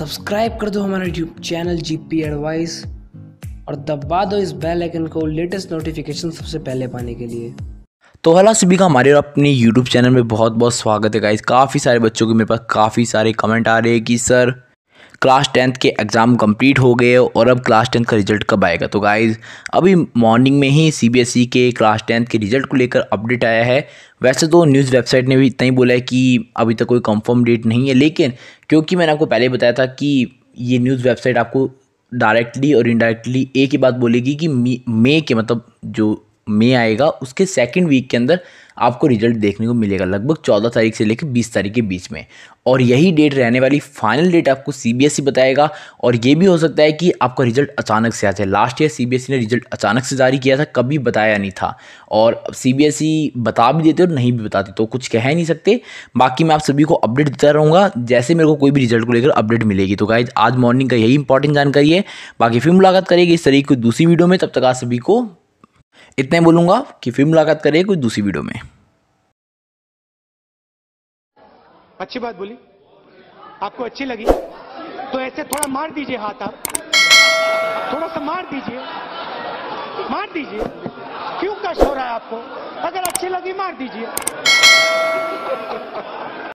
subscribe कर दो हमारा YouTube channel G P advice और दबा दो इस बेल आइकन को लेटेस्ट नोटिफिकेशन सबसे पहले पाने के लिए तो हेलो सभी का हमारे और अपने यूट्यूब चैनल में बहुत बहुत स्वागत है गाइस काफ़ी सारे बच्चों के मेरे पास काफ़ी सारे कमेंट आ रहे हैं कि सर क्लास टेंथ के एग्ज़ाम कंप्लीट हो गए और अब क्लास टेंथ का रिजल्ट कब आएगा तो गाइज़ अभी मॉर्निंग में ही सीबीएसई e के क्लास टेंथ के रिजल्ट को लेकर अपडेट आया है वैसे तो न्यूज़ वेबसाइट ने भी इतना ही बोला है कि अभी तक कोई कंफर्म डेट नहीं है लेकिन क्योंकि मैंने आपको पहले बताया था कि ये न्यूज़ वेबसाइट आपको डायरेक्टली और इनडायरेक्टली एक ही बात बोलेगी कि मे के मतलब जो मे आएगा उसके सेकेंड वीक के अंदर आपको रिजल्ट देखने को मिलेगा लगभग चौदह तारीख से लेकर बीस तारीख के बीच में और यही डेट रहने वाली फाइनल डेट आपको सीबीएसई e बताएगा और ये भी हो सकता है कि आपका रिजल्ट अचानक से आ जाए लास्ट ईयर सीबीएसई ने रिजल्ट अचानक से जारी किया था कभी बताया नहीं था और सीबीएसई e बता भी देते और नहीं भी बताते तो कुछ कह नहीं सकते बाकी मैं आप सभी को अपडेट देता रहूँगा जैसे मेरे को कोई भी रिजल्ट को लेकर अपडेट मिलेगी तो गाइज आज मॉर्निंग का यही इंपॉर्टेंट जानकारी है बाकी फिर मुलाकात करेगी इस तरीके की दूसरी वीडियो में तब तक आप सभी को इतना बोलूंगा कि फिर मुलाकात करिए कोई दूसरी वीडियो में अच्छी बात बोली आपको अच्छी लगी तो ऐसे थोड़ा मार दीजिए हाथ आप थोड़ा सा मार दीजिए मार दीजिए क्यों कष्ट हो रहा है आपको अगर अच्छी लगी मार दीजिए